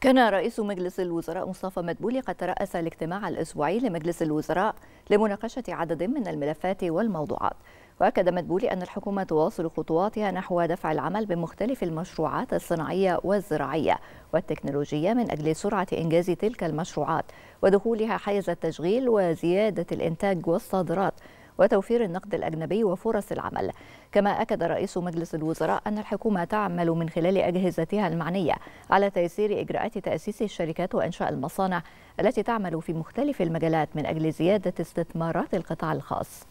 كان رئيس مجلس الوزراء مصطفى مدبولي قد ترأس الاجتماع الأسبوعي لمجلس الوزراء لمناقشة عدد من الملفات والموضوعات وأكد مدبولي أن الحكومة تواصل خطواتها نحو دفع العمل بمختلف المشروعات الصناعية والزراعية والتكنولوجية من أجل سرعة إنجاز تلك المشروعات ودخولها حيز التشغيل وزيادة الإنتاج والصادرات وتوفير النقد الأجنبي وفرص العمل كما أكد رئيس مجلس الوزراء أن الحكومة تعمل من خلال أجهزتها المعنية على تيسير إجراءات تأسيس الشركات وإنشاء المصانع التي تعمل في مختلف المجالات من أجل زيادة استثمارات القطاع الخاص